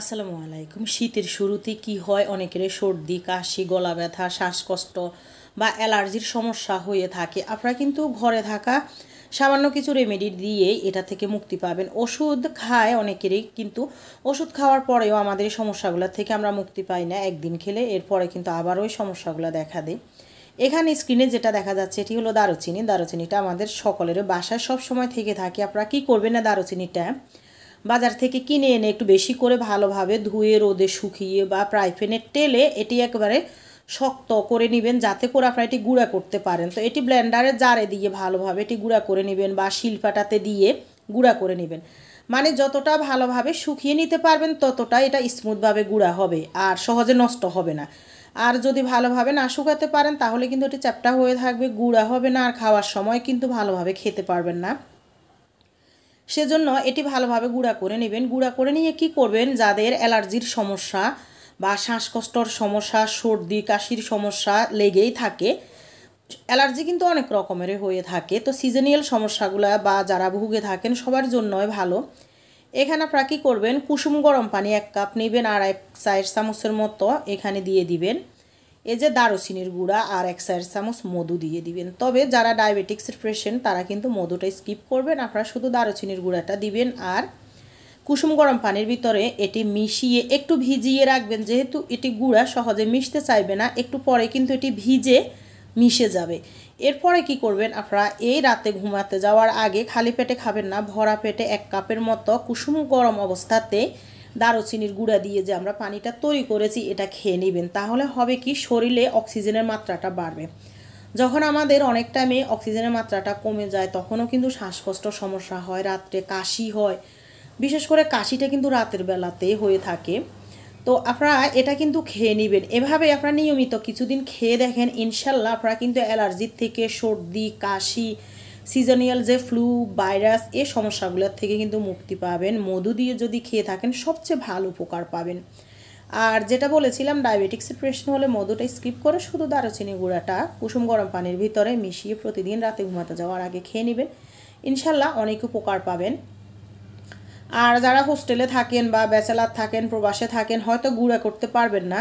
আসসালামু আলাইকুম শীতের শুরুতে কি হয় অনেকের সর্দি কাশি গলা ব্যথা শ্বাসকষ্ট বা অ্যালার্জির সমস্যা হয়ে থাকে আপনারা কিন্তু ঘরে থাকা সামান্য কিছু রেমেডি দিয়ে এটা থেকে মুক্তি পাবেন ওষুধ খায় অনেকেরই কিন্তু ওষুধ খাওয়ার পরেও আমাদের এই সমস্যাগুলো থেকে আমরা মুক্তি পাই না একদিন খেলে এরপরে কিন্তু আবার ওই সমস্যাগুলো দেখা দেয় এখানে স্ক্রিনে যেটা দেখা যাচ্ছে এটি হলো দারুচিনি দারুচিনিটা আমাদের সকলের বাসায় সব সময় থেকে থাকে আপনারা কী করবেন না দারুচিনিটা বাজার থেকে কিনে এনে একটু বেশি করে ভালোভাবে ধুয়ে রোদে শুকিয়ে বা প্রাইফেনে টেলে এটি একবারে শক্ত করে নেবেন যাতে করে আপনারা এটি গুঁড়া করতে পারেন তো এটি ব্ল্যান্ডারে জারে দিয়ে ভালোভাবে এটি গুঁড়া করে নেবেন বা শিলপাটাতে দিয়ে গুঁড়া করে নেবেন মানে যতটা ভালোভাবে শুকিয়ে নিতে পারবেন ততটা এটা স্মুথভাবে গুঁড়া হবে আর সহজে নষ্ট হবে না আর যদি ভালোভাবে না শুকাতে পারেন তাহলে কিন্তু এটি চ্যাপটা হয়ে থাকবে গুঁড়া হবে না আর খাওয়ার সময় কিন্তু ভালোভাবে খেতে পারবেন না সেজন্য এটি ভালোভাবে গুঁড়া করে নেবেন গুঁড়া করে নিয়ে কি করবেন যাদের অ্যালার্জির সমস্যা বা শ্বাসকষ্টর সমস্যা সর্দি কাশির সমস্যা লেগেই থাকে অ্যালার্জি কিন্তু অনেক রকমের হয়ে থাকে তো সিজনিয়াল সমস্যাগুলো বা যারা ভুগে থাকেন সবার জন্যই ভালো এখানে আপনারা কী করবেন কুসুম গরম পানি এক কাপ নেবেন আর এক চায়ের চামচের মতো এখানে দিয়ে দিবেন এই যে দারুচিনির গুঁড়া আর এক চায়ের চামচ মধু দিয়ে দিবেন তবে যারা ডায়াবেটিক্সের পেশেন্ট তারা কিন্তু মধুটা স্কিপ করবেন আপনারা শুধু দারুচিনির গুঁড়াটা দিবেন আর কুসুম গরম পানির ভিতরে এটি মিশিয়ে একটু ভিজিয়ে রাখবেন যেহেতু এটি গুঁড়া সহজে মিশতে চাইবে না একটু পরে কিন্তু এটি ভিজে মিশে যাবে এরপরে কি করবেন আপনারা এই রাতে ঘুমাতে যাওয়ার আগে খালি পেটে খাবেন না ভরা পেটে এক কাপের মতো কুসুম গরম অবস্থাতে দারুচিনির গুঁড়া দিয়ে যে আমরা পানিটা তৈরি করেছি এটা খেয়ে নেবেন তাহলে হবে কি শরীরে অক্সিজেনের মাত্রাটা বাড়বে যখন আমাদের অনেক টাইমে অক্সিজেনের মাত্রাটা কমে যায় তখনও কিন্তু শ্বাসকষ্ট সমস্যা হয় রাত্রে কাশি হয় বিশেষ করে কাশিটা কিন্তু রাতের বেলাতে হয়ে থাকে তো আপনারা এটা কিন্তু খেয়ে নেবেন এভাবে আপনারা নিয়মিত কিছুদিন খেয়ে দেখেন ইনশাল্লাহ আপনারা কিন্তু অ্যালার্জির থেকে সর্দি কাশি সিজনিয়াল যে ফ্লু ভাইরাস এ সমস্যাগুলোর থেকে কিন্তু মুক্তি পাবেন মধু দিয়ে যদি খেয়ে থাকেন সবচেয়ে ভালো উপকার পাবেন আর যেটা বলেছিলাম ডায়াবেটিক্সের প্রশ্ন হলে মধুটা স্কিপ করে শুধু দারুচিনি গুঁড়াটা কুসুম গরম পানির ভিতরে মিশিয়ে প্রতিদিন রাতে ঘুমাতে যাওয়ার আগে খেয়ে নেবেন ইনশাল্লাহ অনেক উপকার পাবেন আর যারা হোস্টেলে থাকেন বা ব্যাচেলার থাকেন প্রবাসে থাকেন হয়তো গুঁড়া করতে পারবেন না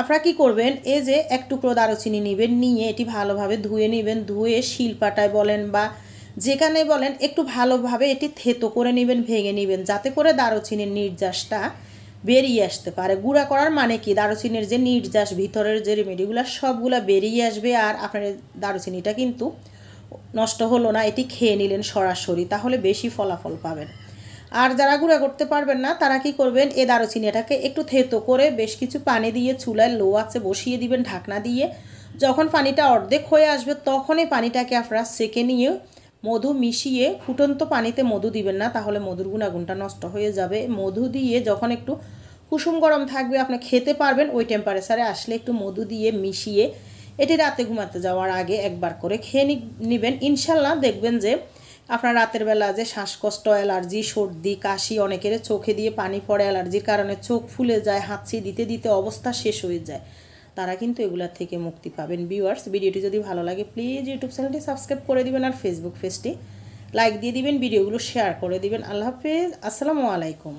আপনারা কি করবেন এই যে এক টুকরো দারুচিনি নেবেন নিয়ে এটি ভালোভাবে ধুয়ে নেবেন ধুয়ে শিলপাটায় বলেন বা যেখানে বলেন একটু ভালোভাবে এটি থেতো করে নেবেন ভেঙে নেবেন যাতে করে দারুচিনির নির্যাসটা বেরিয়ে আসতে পারে গুঁড়া করার মানে কি দারুচিনির যে নির্যাস ভিতরের যে রেমেডিগুলো সবগুলো বেরিয়ে আসবে আর আপনার দারুচিনিটা কিন্তু নষ্ট হলো না এটি খেয়ে নিলেন সরাসরি তাহলে বেশি ফলাফল পাবেন আর যারা গুঁড়া করতে পারবেন না তারা কি করবেন এ দারুচিনিটাকে একটু থেতো করে বেশ কিছু পানি দিয়ে চুলায় লো আছে বসিয়ে দিবেন ঢাকনা দিয়ে যখন পানিটা অর্ধেক হয়ে আসবে তখনই পানিটাকে আপনারা সেকে নিয়ে মধু মিশিয়ে ফুটন্ত পানিতে মধু দিবেন না তাহলে মধুর গুণাগুণটা নষ্ট হয়ে যাবে মধু দিয়ে যখন একটু কুসুম গরম থাকবে আপনি খেতে পারবেন ওই টেম্পারেচারে আসলে একটু মধু দিয়ে মিশিয়ে এটি রাতে ঘুমাতে যাওয়ার আগে একবার করে খেয়ে নিবেন ইনশাল্লাহ দেখবেন যে আপনার রাতের বেলা যে শ্বাসকষ্ট অ্যালার্জি সর্দি কাশি অনেকের চোখে দিয়ে পানি পড়ে অ্যালার্জির কারণে চোখ ফুলে যায় হাঁচি দিতে দিতে অবস্থা শেষ হয়ে যায় তারা কিন্তু এগুলার থেকে মুক্তি পাবেন ভিউয়ার্স ভিডিওটি যদি ভালো লাগে প্লিজ ইউটিউব চ্যানেলটি সাবস্ক্রাইব করে দিবেন আর ফেসবুক পেজটি লাইক দিয়ে দিবেন ভিডিওগুলো শেয়ার করে দিবেন আল্লাহ হাফেজ আসসালামু আলাইকুম